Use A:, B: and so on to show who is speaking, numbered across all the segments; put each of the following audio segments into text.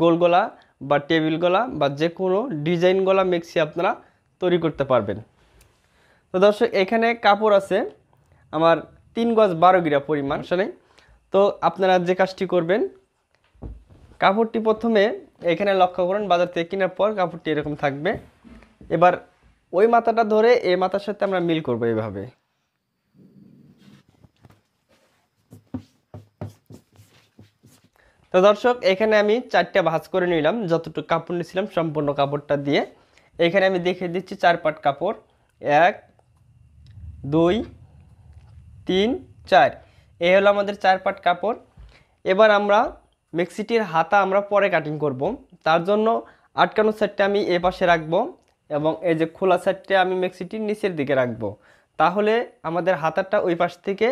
A: গোল গলা বা টেবিল গলা বা যে কোনো ডিজাইন গলা মেক্সি আপনারা তৈরি করতে পারবেন তো দর্শক এখানে কাপড় আছে আমার তিন গজ বারো গিরা পরিমাণ আসলে তো আপনারা যে কাজটি করবেন কাপড়টি প্রথমে এখানে লক্ষ্য করুন বাজার থেকে কেনার পর কাপড়টি এরকম থাকবে এবার ওই মাথাটা ধরে এই মাথার সাথে আমরা মিল করবো এইভাবে তো দর্শক এখানে আমি চারটা ভাঁজ করে নিলাম যতটুকু কাপড় নিয়েছিলাম সম্পূর্ণ কাপড়টা দিয়ে এখানে আমি দেখে দিচ্ছি চার পাট কাপড় এক দুই তিন চার এই হলো আমাদের চার পাট কাপড় এবার আমরা মিক্সিটির হাতা আমরা পরে কাটিং করব তার জন্য আটকানো সাইডটা আমি এ পাশে রাখবো এবং এই যে খোলা সাইডটা আমি মিক্সিটির নিচের দিকে রাখবো তাহলে আমাদের হাতাটা ওই পাশ থেকে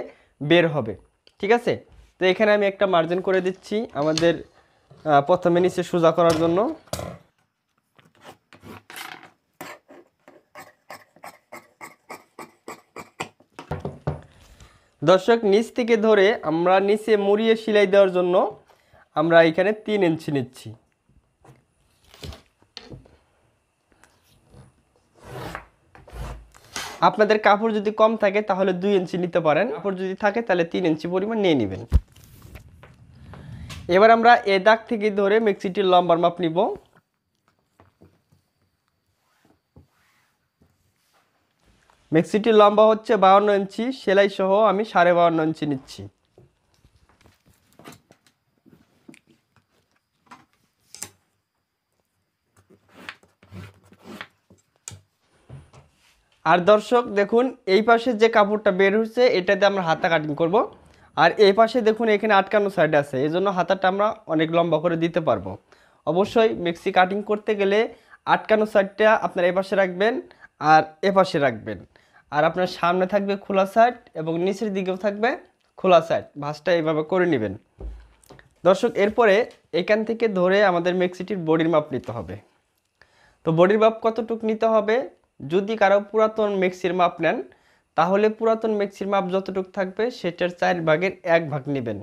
A: বের হবে ঠিক আছে তো এখানে আমি একটা মার্জিন করে দিচ্ছি আমাদের প্রথমে নিচে সোজা করার জন্য দর্শক নিচ থেকে ধরে আমরা নিচে মুড়িয়ে সেলাই দেওয়ার জন্য আমরা এখানে তিন ইঞ্চি নিচ্ছি আপনাদের কাপড় যদি কম থাকে তাহলে দুই ইঞ্চি নিতে পারেন কাপড় যদি থাকে তাহলে তিন ইঞ্চি পরিমাণ নিয়ে নেবেন এবার আমরা এ দাগ থেকে ধরে মেক্সিটির লম্বার মাপ নিব মেক্সিটির লম্বা হচ্ছে বাউন্ন ইঞ্চি সেলাই সহ আমি সাড়ে বাউন্ন ইঞ্চি নিচ্ছি আর দর্শক দেখুন এই পাশে যে কাপড়টা বের হচ্ছে এটাতে আমরা হাতা কাটিং করব আর এই পাশে দেখুন এখানে আটকানো সাইড আছে এই জন্য হাতাটা আমরা অনেক লম্বা করে দিতে পারবো অবশ্যই মিক্সি কাটিং করতে গেলে আটকানো সাইডটা আপনার এ পাশে রাখবেন আর এ পাশে রাখবেন আর আপনার সামনে থাকবে খোলা সাইড এবং নিচের দিকেও থাকবে খোলা সাইড ভাঁজটা এইভাবে করে নেবেন দর্শক এরপরে এখান থেকে ধরে আমাদের মিক্সিটির বডির মাপ নিতে হবে তো বডির মাপ কতটুক নিতে হবে যদি কারো পুরাতন মেক্সির মাপ নেন তাহলে পুরাতন মেক্সির মাপ যতটুকু থাকবে সেটার চার ভাগের এক ভাগ নেবেন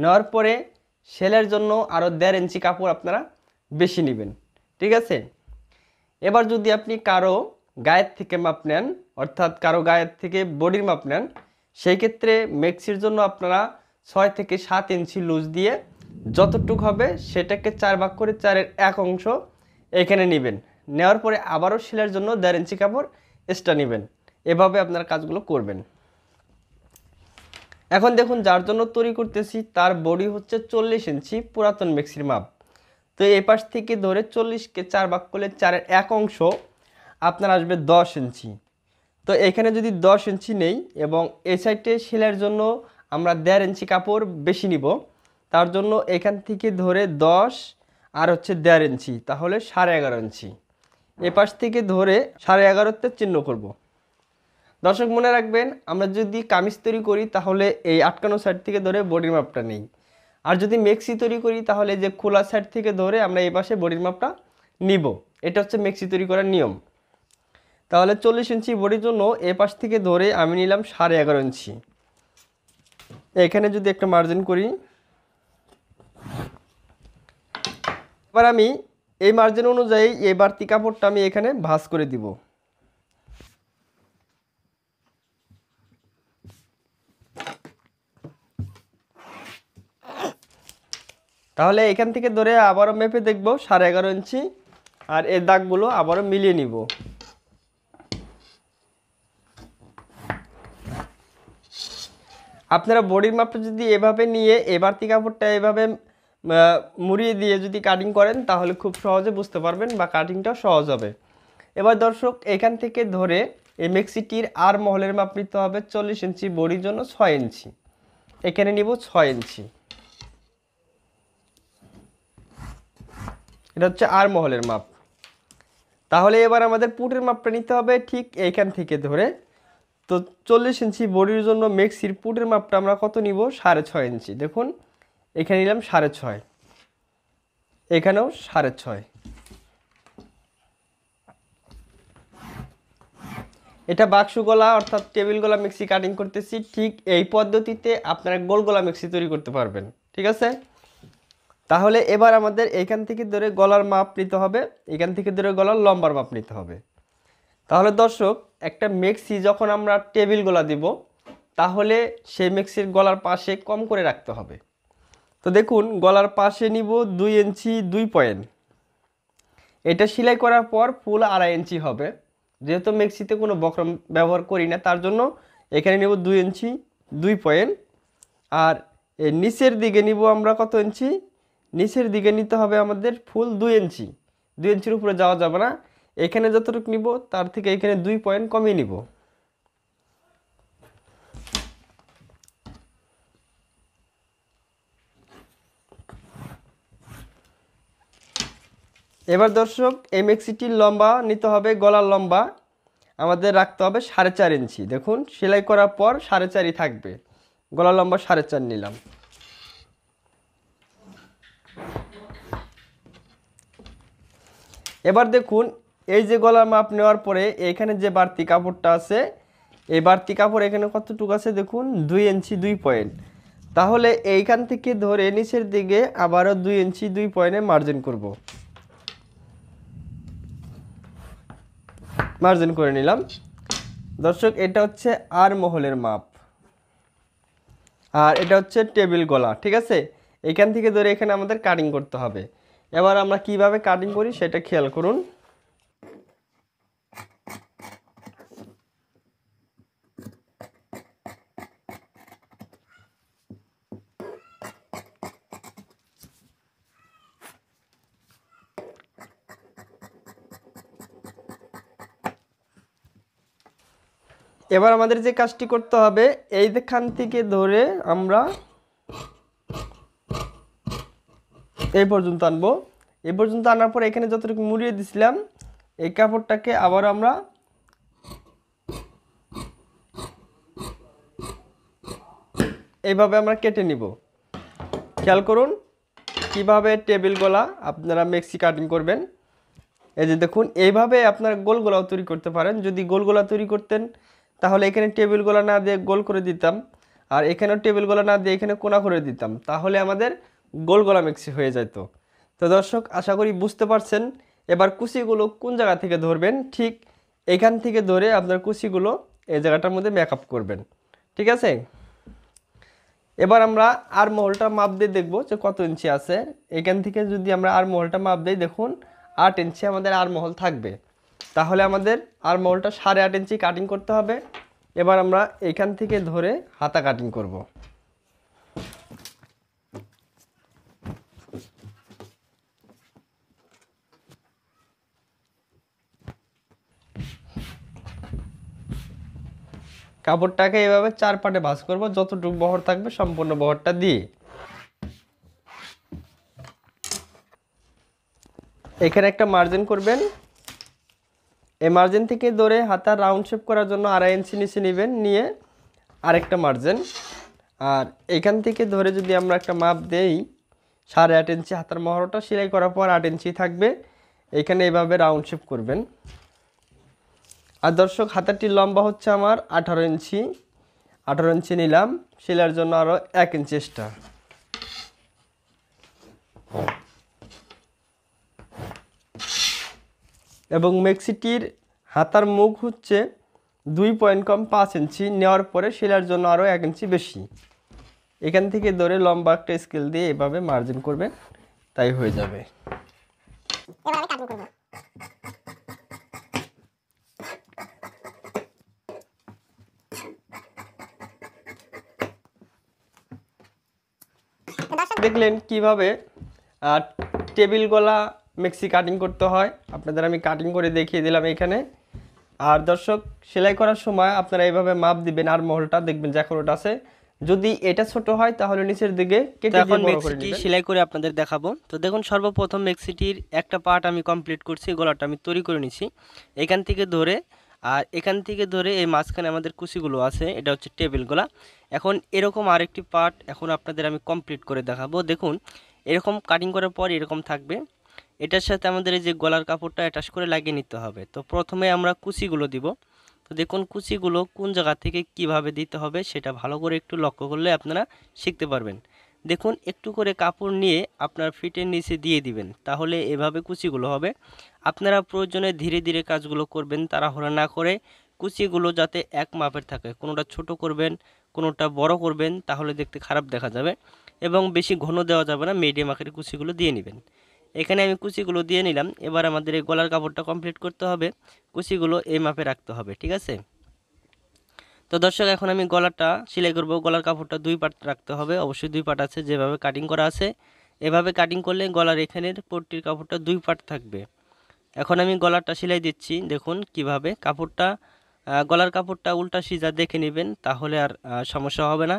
A: নেওয়ার পরে সেলের জন্য আরও দেড় ইঞ্চি কাপড় আপনারা বেশি নেবেন ঠিক আছে এবার যদি আপনি কারো গায়ের থেকে মাপ নেন অর্থাৎ কারো গায়ের থেকে বডির মাপ নেন সেই ক্ষেত্রে মেক্সির জন্য আপনারা ছয় থেকে সাত ইঞ্চি লুজ দিয়ে যতটুক হবে সেটাকে চার ভাগ করে চারের এক অংশ এখানে নেবেন নেওয়ার পরে আবারও সেলের জন্য দেড় ইঞ্চি কাপড় এক্সট্রা নেবেন এভাবে আপনার কাজগুলো করবেন এখন দেখুন যার জন্য তৈরি করতেছি তার বডি হচ্ছে চল্লিশ ইঞ্চি পুরাতন মেক্সির মাপ তো এই পাশ থেকে ধরে চল্লিশকে চার ভাগ করলে চারের এক অংশ আপনার আসবে দশ ইঞ্চি তো এখানে যদি দশ ইঞ্চি নেই এবং এই সাইডে সেলাইয়ের জন্য আমরা দেড় ইঞ্চি কাপড় বেশি নিব তার জন্য এখান থেকে ধরে দশ আর হচ্ছে দেড় ইঞ্চি তাহলে সাড়ে এগারো ইঞ্চি এপাশ থেকে ধরে সাড়ে এগারোতে চিহ্ন করব দর্শক মনে রাখবেন আমরা যদি কামিজ তৈরি করি তাহলে এই আটকানো সাইড থেকে ধরে বডির মাপটা নেই আর যদি মেক্সি তৈরি করি তাহলে যে খোলা সাইড থেকে ধরে আমরা এই পাশে বডির মাপটা নিব এটা হচ্ছে মেক্সি তৈরি করার নিয়ম তাহলে চল্লিশ ইঞ্চি বডির জন্য এ পাশ থেকে ধরে আমি নিলাম সাড়ে এগারো ইঞ্চি এখানে যদি একটা মার্জিন করি এবার আমি এই মার্জিন অনুযায়ী এই বাড়তি কাপড়টা আমি এখানে ভাস করে দিব তাহলে এখান থেকে ধরে আবারও মেপে দেখব সাড়ে এগারো ইঞ্চি আর এর দাগগুলো আবারও মিলিয়ে নিব আপনারা বডির মাপটা যদি এভাবে নিয়ে এবার কাপড়টা এভাবে মুড়িয়ে দিয়ে যদি কাটিং করেন তাহলে খুব সহজে বুঝতে পারবেন বা কাটিংটাও সহজ হবে এবার দর্শক এখান থেকে ধরে এই মেক্সিটির আর মহলের মাপ নিতে হবে চল্লিশ ইঞ্চি বড়ির জন্য ছয় ইঞ্চি এখানে নিব ছয় ইঞ্চি এটা হচ্ছে আর মহলের মাপ তাহলে এবার আমাদের পুটের মাপটা নিতে হবে ঠিক এইখান থেকে ধরে তো চল্লিশ ইঞ্চি বডির জন্য মেক্সির পুটের মাপটা আমরা কত নিব সাড়ে ছয় ইঞ্চি দেখুন এখানে নিলাম সাড়ে ছয় এখানেও সাড়ে ছয় এটা বাক্স গলা অর্থাৎ টেবিল গলা মিক্সি কাটিং করতেছি ঠিক এই পদ্ধতিতে আপনারা গোল গলা মিক্সি তৈরি করতে পারবেন ঠিক আছে তাহলে এবার আমাদের এখান থেকে ধরে গলার মাপ নিতে হবে এখান থেকে ধরে গলার লম্বার মাপ নিতে হবে তাহলে দর্শক একটা মেক্সি যখন আমরা টেবিল গলা দিব তাহলে সেই মেক্সির গলার পাশে কম করে রাখতে হবে তো দেখুন গলার পাশে নিব দুই ইঞ্চি দুই পয়েন্ট এটা সেলাই করার পর ফুল আড়াই ইঞ্চি হবে যেহেতু মেক্সিতে কোনো বক্রম ব্যবহার করি না তার জন্য এখানে নিব দুই ইঞ্চি দুই পয়েন্ট আর এর নিচের দিকে নিব আমরা কত ইঞ্চি নিচের দিকে নিতে হবে আমাদের ফুল দুই ইঞ্চি দুই ইঞ্চির উপরে যাওয়া যাবে না এখানে যতটুকু নিব তার থেকে এখানে দুই পয়েন্ট কমিয়ে নিব এবার দর্শক এমএক্সিটির লম্বা নিতে হবে গলার লম্বা আমাদের রাখতে হবে সাড়ে চার ইঞ্চি দেখুন সেলাই করার পর সাড়ে চারই থাকবে গলা লম্বা সাড়ে চার নিলাম এবার দেখুন এই যে গলার মাপ নেওয়ার পরে এখানে যে বাড়তি কাপড়টা আছে এই বাড়তি কাপড় এখানে কতটুকু আছে দেখুন দুই ইঞ্চি দুই পয়েন্ট তাহলে এইখান থেকে ধরে নিচের দিকে আবারও দুই ইঞ্চি দুই পয়েন্টে মার্জিন করব মার্জিন করে নিলাম দর্শক এটা হচ্ছে আর মহলের মাপ আর এটা হচ্ছে টেবিল গলা ঠিক আছে এখান থেকে ধরে এখানে আমাদের কাটিং করতে হবে এবার আমরা কিভাবে কাটিং করি সেটা খেয়াল করুন এবার আমাদের যে কাজটি করতে হবে এইখান থেকে ধরে আমরা এই পর্যন্ত আনবো এই পর্যন্ত আনার পর এখানে যতটুকু মুড়িয়ে দিছিলাম এই কাপড়টাকে আবার আমরা এইভাবে আমরা কেটে নিব খেয়াল করুন কিভাবে টেবিল গলা আপনারা মেক্সি কাটিং করবেন এই যে দেখুন এইভাবে আপনারা গোল গোলাও তৈরি করতে পারেন যদি গোল গোলা তৈরি করতেন তাহলে এখানে টেবিল গোলা না দিয়ে গোল করে দিতাম আর এখানেও টেবিল গোলা না দিয়ে এখানে কোনা করে দিতাম তাহলে আমাদের গোল গোলা মিক্সি হয়ে যেত তো দর্শক আশা করি বুঝতে পারছেন এবার কুচিগুলো কোন জায়গা থেকে ধরবেন ঠিক এখান থেকে ধরে আপনার কুচিগুলো এই জায়গাটার মধ্যে মেক করবেন ঠিক আছে এবার আমরা আর মহলটা মাপ দিয়ে দেখবো যে কত ইঞ্চি আছে এখান থেকে যদি আমরা আর মহলটা মাপ দিই দেখুন আট ইঞ্চি আমাদের আর মহল থাকবে তাহলে আমাদের আর মহলটা সাড়ে আট ইঞ্চি কাটিং করতে হবে এবার আমরা এখান থেকে ধরে হাতা কাটিং করব। কাপড়টাকে এভাবে চার পাটে বাস করব যতটুকু বহর থাকবে সম্পূর্ণ বহরটা দিয়ে এখানে একটা মার্জিন করবেন এই মার্জিন থেকে ধরে হাতা রাউন্ড শেপ করার জন্য আড়াই ইঞ্চি নিচে নেবেন নিয়ে আরেকটা মার্জিন আর এখান থেকে ধরে যদি আমরা একটা মাপ দেই সাড়ে আট ইঞ্চি হাতার মহরটা সেলাই করার পর আট ইঞ্চি থাকবে এখানে এভাবে রাউন্ড শেপ করবেন আর দর্শক হাতারটি লম্বা হচ্ছে আমার আঠারো ইঞ্চি আঠারো ইঞ্চি নিলাম সেলার জন্য আরও এক ইঞ্চি এক্সট্রা এবং মেক্সিটির হাতার মুখ হচ্ছে দুই পয়েন্ট কম পাঁচ ইঞ্চি নেওয়ার পরে সেলার জন্য আরও এক ইঞ্চি বেশি এখান থেকে ধরে লম্বা একটা স্কেল দিয়ে এভাবে মার্জিন করবেন তাই হয়ে যাবে দেখলেন কিভাবে টেবিল গলা মেক্সি কাটিং করতে হয় আপনাদের আমি কাটিং করে দেখিয়ে দিলাম এখানে আর দর্শক সেলাই করার সময় আপনারা এইভাবে মাপ দিবেন আর মহলটা দেখবেন যে এখন ওটা আছে যদি এটা ছোট হয় তাহলে নিচের দিকে কেটে এখন মেক্সিটি সেলাই
B: করে আপনাদের দেখাবো তো দেখুন সর্বপ্রথম মেক্সিটির একটা পার্ট আমি কমপ্লিট করছি গলাটা আমি তৈরি করে নিছি এখান থেকে ধরে আর এখান থেকে ধরে এই মাঝখানে আমাদের কুচিগুলো আছে এটা হচ্ছে টেবিলগুলো এখন এরকম আরেকটি পার্ট এখন আপনাদের আমি কমপ্লিট করে দেখাবো দেখুন এরকম কাটিং করার পর এরকম থাকবে এটার সাথে আমাদের এই যে গলার কাপড়টা অ্যাটাচ করে লাগিয়ে নিতে হবে তো প্রথমে আমরা কুচিগুলো দিব তো দেখুন কুচিগুলো কোন জায়গা থেকে কিভাবে দিতে হবে সেটা ভালো করে একটু লক্ষ্য করলে আপনারা শিখতে পারবেন দেখুন একটু করে কাপড় নিয়ে আপনার ফিটের নিচে দিয়ে দিবেন তাহলে এভাবে কুচিগুলো হবে আপনারা প্রয়োজনে ধীরে ধীরে কাজগুলো করবেন তাড়াহুড়া না করে কুচিগুলো যাতে এক মাপের থাকে কোনোটা ছোট করবেন কোনোটা বড় করবেন তাহলে দেখতে খারাপ দেখা যাবে এবং বেশি ঘন দেওয়া যাবে না মিডিয়াম আকারের কুচিগুলো দিয়ে নেবেন এখানে আমি কুচিগুলো দিয়ে নিলাম এবার আমাদের এই গলার কাপড়টা কমপ্লিট করতে হবে কুচিগুলো এই মাপে রাখতে হবে ঠিক আছে তো দর্শক এখন আমি গলাটা সেলাই করব গলার কাপড়টা দুই পাট রাখতে হবে অবশ্যই দুই পাট আছে যেভাবে কাটিং করা আছে এভাবে কাটিং করলে গলার এখানের পট্টির কাপড়টা দুই পাট থাকবে এখন আমি গলাটা সেলাই দিচ্ছি দেখুন কিভাবে কাপড়টা গলার কাপড়টা উল্টা সিজা দেখে নেবেন তাহলে আর সমস্যা হবে না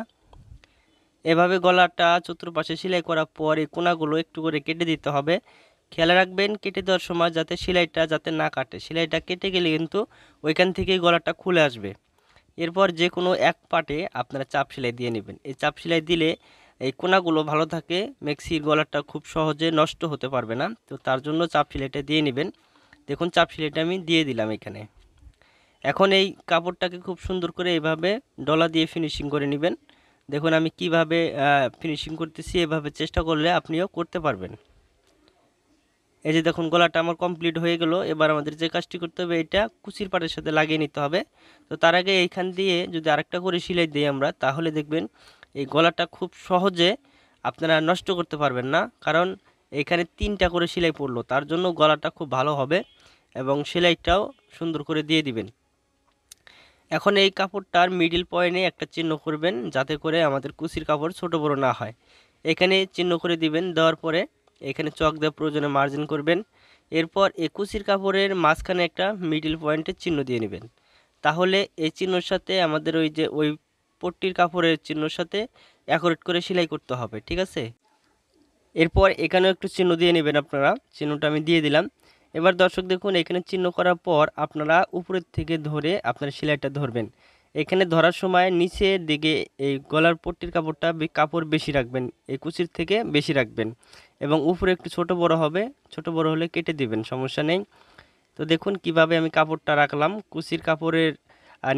B: এভাবে গলাটা চতুর্পাশে সেলাই করার পর এই কোনাগুলো একটু করে কেটে দিতে হবে খেয়াল রাখবেন কেটে দেওয়ার সময় যাতে সেলাইটা যাতে না কাটে সেলাইটা কেটে গেলে কিন্তু ওইখান থেকেই গলাটা খুলে আসবে এরপর যে কোনো এক পাটে আপনারা চাপ সেলাই দিয়ে নেবেন এই চাপ সেলাই দিলে এই কোনাগুলো ভালো থাকে মেক্সির গলারটা খুব সহজে নষ্ট হতে পারবে না তো তার জন্য চাপ সেলাইটা দিয়ে নেবেন দেখুন চাপ সেলাইটা আমি দিয়ে দিলাম এখানে এখন এই কাপড়টাকে খুব সুন্দর করে এইভাবে ডলা দিয়ে ফিনিশিং করে নেবেন দেখুন আমি কিভাবে ফিনিশিং করতেছি এভাবে চেষ্টা করলে আপনিও করতে পারবেন এই যে দেখুন গলাটা আমার কমপ্লিট হয়ে গেল এবার আমাদের যে কাজটি করতে হবে এটা কুচির পাটের সাথে লাগিয়ে নিতে হবে তো তার আগে এইখান দিয়ে যদি আরেকটা করে সেলাই দিই আমরা তাহলে দেখবেন এই গলাটা খুব সহজে আপনারা নষ্ট করতে পারবেন না কারণ এখানে তিনটা করে সেলাই পড়লো তার জন্য গলাটা খুব ভালো হবে এবং সেলাইটাও সুন্দর করে দিয়ে দিবেন এখন এই কাপড়টার মিডিল পয়েন্টে একটা চিহ্ন করবেন যাতে করে আমাদের কুচির কাপড় ছোট বড় না হয় এখানে চিহ্ন করে দিবেন দেওয়ার পরে এখানে চক দেওয়া প্রয়োজনে মার্জিন করবেন এরপর একুশির কাপড়ের মাঝখানে একটা মিডিল পয়েন্টের চিহ্ন দিয়ে নেবেন তাহলে এই চিহ্নর সাথে আমাদের ওই যে ওই পট্টির কাপড়ের চিহ্নর সাথে অ্যাকোরেট করে সেলাই করতে হবে ঠিক আছে এরপর এখানেও একটু চিহ্ন দিয়ে নেবেন আপনারা চিহ্নটা আমি দিয়ে দিলাম এবার দর্শক দেখুন এখানে চিহ্ন করার পর আপনারা উপরের থেকে ধরে আপনার সেলাইটা ধরবেন এখানে ধরার সময় নিচের দিকে এই গলার পট্টির কাপড়টা কাপড় বেশি রাখবেন একুশের থেকে বেশি রাখবেন এবং উপরে একটু ছোট বড় হবে ছোট বড় হলে কেটে দিবেন সমস্যা নেই তো দেখুন কিভাবে আমি কাপড়টা রাখলাম কুচির কাপড়ের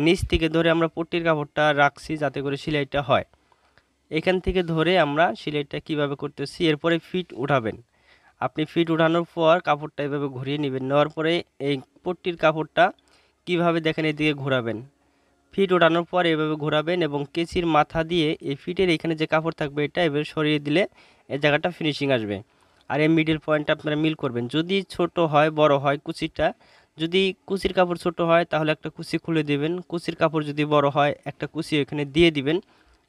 B: নিচ থেকে ধরে আমরা পট্টির কাপড়টা রাখছি যাতে করে সেলাইটা হয় এখান থেকে ধরে আমরা সেলাইটা কিভাবে করতেছি এরপরে ফিট উঠাবেন আপনি ফিট উঠানোর পর কাপড়টা এভাবে ঘুরিয়ে নেবেন নেওয়ার পরে এই পট্টির কাপড়টা কিভাবে দেখেন এদিকে ঘোরাবেন ফিট ওঠানোর পর এভাবে ঘোরাবেন এবং কেচির মাথা দিয়ে এই ফিটের এখানে যে কাপড় থাকবে এটা এভাবে সরিয়ে দিলে এই জায়গাটা ফিনিশিং আসবে আর এই মিডিল পয়েন্টটা আপনারা মিল করবেন যদি ছোট হয় বড় হয় কুচিটা যদি কুচির কাপড় ছোট হয় তাহলে একটা কুচি খুলে দিবেন কুচির কাপড় যদি বড় হয় একটা কুচি এখানে দিয়ে দিবেন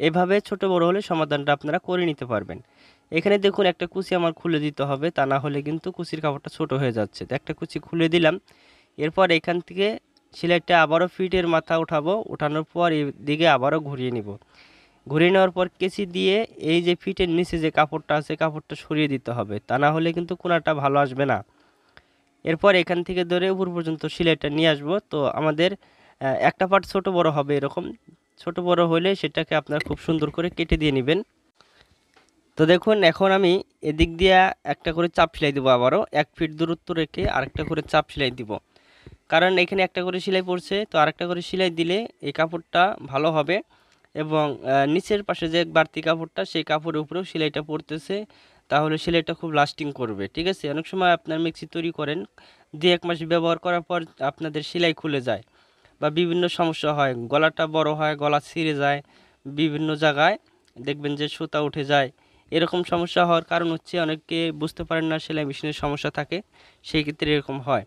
B: এভাবে ছোট বড় হলে সমাধানটা আপনারা করে নিতে পারবেন এখানে দেখুন একটা কুচি আমার খুলে দিতে হবে তা না হলে কিন্তু কুচির কাপড়টা ছোট হয়ে যাচ্ছে তো একটা কুচি খুলে দিলাম এরপর এখান থেকে সেলাইটা আবারও ফিটের মাথা উঠাবো উঠানোর পর এদিকে আবারও ঘুরিয়ে নিব ঘুরিয়ে নেওয়ার পর কেচি দিয়ে এই যে ফিটের নিচে যে কাপড়টা আছে কাপড়টা সরিয়ে দিতে হবে তা না হলে কিন্তু কোনাটা ভালো আসবে না এরপর এখান থেকে ধরে উপর পর্যন্ত সিলাইটা নিয়ে আসবো তো আমাদের একটা পার্ট ছোট বড় হবে এরকম ছোট বড় হলে সেটাকে আপনারা খুব সুন্দর করে কেটে দিয়ে নেবেন তো দেখুন এখন আমি এদিক দিয়ে একটা করে চাপ সেলাই দেবো আবারও এক ফিট দূরত্ব রেখে আরেকটা করে চাপ সেলাই দিব কারণ এখানে একটা করে সেলাই পড়ছে তো আরেকটা করে সেলাই দিলে এই কাপড়টা ভালো হবে এবং নিচের পাশে যে বাড়তি কাপড়টা সেই কাপড়ের উপরেও সেলাইটা পড়তেছে তাহলে সেলাইটা খুব লাস্টিং করবে ঠিক আছে অনেক সময় আপনার মিক্সি তৈরি করেন দু এক মাস ব্যবহার করার পর আপনাদের সেলাই খুলে যায় বা বিভিন্ন সমস্যা হয় গলাটা বড় হয় গলা ছিঁড়ে যায় বিভিন্ন জায়গায় দেখবেন যে সুতা উঠে যায় এরকম সমস্যা হওয়ার কারণ হচ্ছে অনেকে বুঝতে পারেন না সেলাই মেশিনের সমস্যা থাকে সেই ক্ষেত্রে এরকম হয়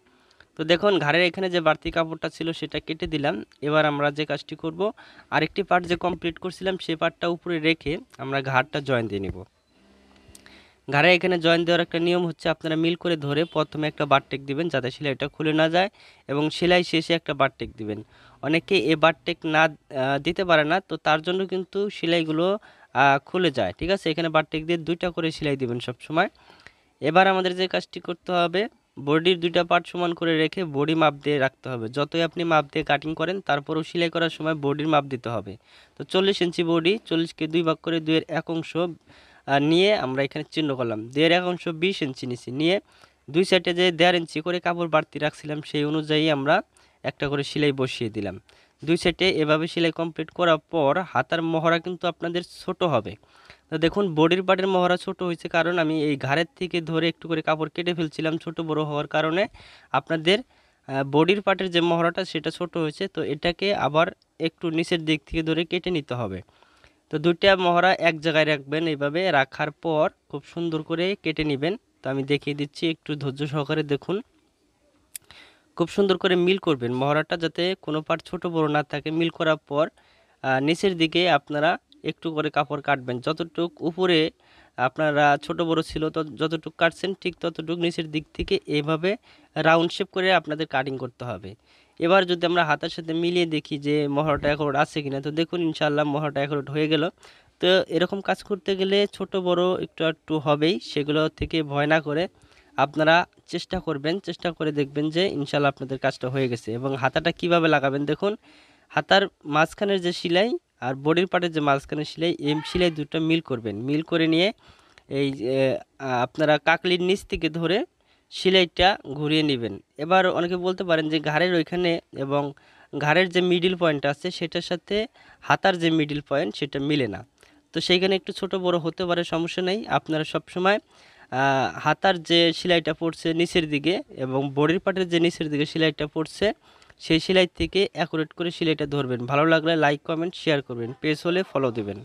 B: তো দেখুন ঘাড়ের এখানে যে বাড়তি কাপড়টা ছিল সেটা কেটে দিলাম এবার আমরা যে কাজটি করব আরেকটি পার্ট যে কমপ্লিট করছিলাম সে পার্টটা উপরে রেখে আমরা ঘাড়টা জয়েন দিয়ে নেব ঘাড়ে এখানে জয়েন দেওয়ার একটা নিয়ম হচ্ছে আপনারা মিল করে ধরে প্রথমে একটা বারটেক দিবেন যাতে সেলাইটা খুলে না যায় এবং সেলাই শেষে একটা বারটেক দিবেন অনেকে এ বারটেক না দিতে পারে না তো তার জন্য কিন্তু সেলাইগুলো খুলে যায় ঠিক আছে এখানে বারটেক দিয়ে দুইটা করে সেলাই দিবেন সব সময় এবার আমাদের যে কাজটি করতে হবে বডির দুইটা পার্ট সমান করে রেখে বডি মাপ দিয়ে রাখতে হবে যতই আপনি মাপ দিয়ে কাটিং করেন তারপরও সেলাই করার সময় বডির মাপ দিতে হবে তো চল্লিশ ইঞ্চি বডি চল্লিশকে দুই ভাগ করে দুইয়ের এক অংশ নিয়ে আমরা এখানে চিহ্ন করলাম দুইয়ের এক অংশ বিশ ইঞ্চি নিচে নিয়ে দুই সাইডে যে দেড় ইঞ্চি করে কাপড় বাড়তি রাখছিলাম সেই অনুযায়ী আমরা একটা করে সেলাই বসিয়ে দিলাম দুই সাইডে এভাবে সেলাই কমপ্লিট করার পর হাতার মহড়া কিন্তু আপনাদের ছোট হবে তা দেখুন বডির পার্টের মহড়া ছোট হয়েছে কারণ আমি এই ঘাড়ের থেকে ধরে একটু করে কাপড় কেটে ফেলছিলাম ছোট বড় হওয়ার কারণে আপনাদের বডির পার্টের যে মহড়াটা সেটা ছোট হয়েছে তো এটাকে আবার একটু নিচের দিক থেকে ধরে কেটে নিতে হবে তো দুইটা মহড়া এক জায়গায় রাখবেন এইভাবে রাখার পর খুব সুন্দর করে কেটে নেবেন তো আমি দেখিয়ে দিচ্ছি একটু ধৈর্য সহকারে দেখুন খুব সুন্দর করে মিল করবেন মহড়াটা যাতে কোনো পার্ট ছোট বড় না থাকে মিল করার পর নিচের দিকে আপনারা একটু করে কাপড় কাটবেন যতটুক উপরে আপনারা ছোট বড় ছিল যতটুক কাটছেন ঠিক ততটুক নিচের দিক থেকে এভাবে রাউন্ড শেপ করে আপনাদের কাটিং করতে হবে এবার যদি আমরা হাতের সাথে মিলিয়ে দেখি যে এক অ্যাকোরড আছে কিনা তো দেখুন ইনশাআল্লাহ এক রোড হয়ে গেল তো এরকম কাজ করতে গেলে ছোট বড় একটু একটু হবেই সেগুলো থেকে ভয় না করে আপনারা চেষ্টা করবেন চেষ্টা করে দেখবেন যে ইনশাল্লাহ আপনাদের কাজটা হয়ে গেছে এবং হাতাটা কিভাবে লাগাবেন দেখুন হাতার মাঝখানের যে সিলাই আর বডির পার্টের যে মাঝখানের সিলাই এই সেলাই দুটো মিল করবেন মিল করে নিয়ে এই আপনারা কাকলির নিচ থেকে ধরে সিলাইটা ঘুরিয়ে নেবেন এবার অনেকে বলতে পারেন যে ঘাড়ের ওইখানে এবং ঘাড়ের যে মিডিল পয়েন্ট আছে সেটার সাথে হাতার যে মিডিল পয়েন্ট সেটা মিলে না তো সেইখানে একটু ছোট বড় হতে পারে সমস্যা নেই আপনারা সব সময় হাতার যে সিলাইটা পড়ছে নিচের দিকে এবং বডির পার্টের যে নিচের দিকে সিলাইটা পড়ছে সেই সেলাই থেকে অ্যাকুরেট করে সেলাইটা ধরবেন ভালো লাগলে লাইক কমেন্ট শেয়ার করবেন পেজ হলে ফলো দেবেন